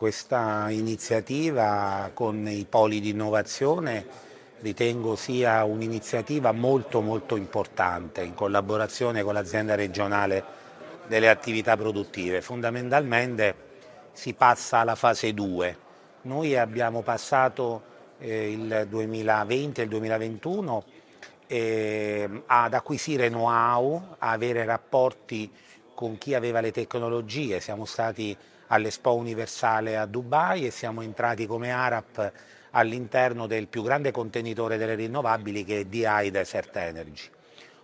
Questa iniziativa con i poli di innovazione ritengo sia un'iniziativa molto molto importante in collaborazione con l'azienda regionale delle attività produttive. Fondamentalmente si passa alla fase 2. Noi abbiamo passato eh, il 2020 e il 2021 eh, ad acquisire know-how, a avere rapporti con chi aveva le tecnologie, siamo stati all'Expo Universale a Dubai e siamo entrati come ARAP all'interno del più grande contenitore delle rinnovabili che è DI Desert Energy.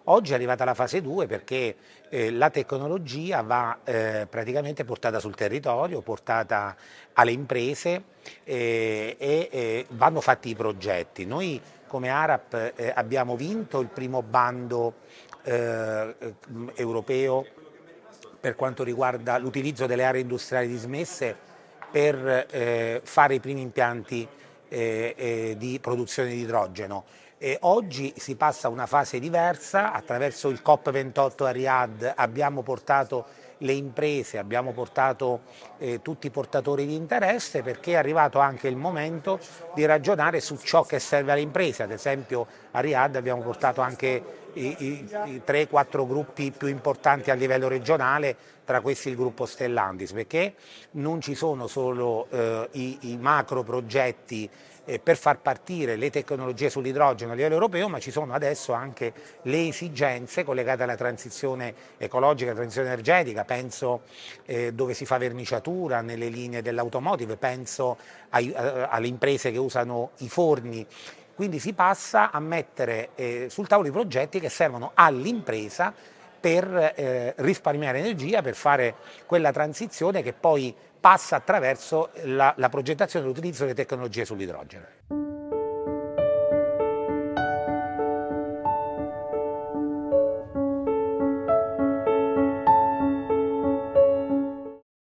Oggi è arrivata la fase 2 perché eh, la tecnologia va eh, praticamente portata sul territorio, portata alle imprese eh, e eh, vanno fatti i progetti. Noi come ARAP eh, abbiamo vinto il primo bando eh, europeo per quanto riguarda l'utilizzo delle aree industriali dismesse per eh, fare i primi impianti eh, eh, di produzione di idrogeno. E oggi si passa a una fase diversa, attraverso il COP28 a Riyadh abbiamo portato le imprese, abbiamo portato eh, tutti i portatori di interesse perché è arrivato anche il momento di ragionare su ciò che serve alle imprese, ad esempio a Riyadh abbiamo portato anche i, i 3-4 gruppi più importanti a livello regionale, tra questi il gruppo Stellantis, perché non ci sono solo eh, i, i macro progetti eh, per far partire le tecnologie sull'idrogeno a livello europeo, ma ci sono adesso anche le esigenze collegate alla transizione ecologica, alla transizione energetica, penso eh, dove si fa verniciatura nelle linee dell'automotive, penso ai, a, eh, alle imprese che usano i forni quindi si passa a mettere eh, sul tavolo i progetti che servono all'impresa per eh, risparmiare energia, per fare quella transizione che poi passa attraverso la, la progettazione e l'utilizzo delle tecnologie sull'idrogeno.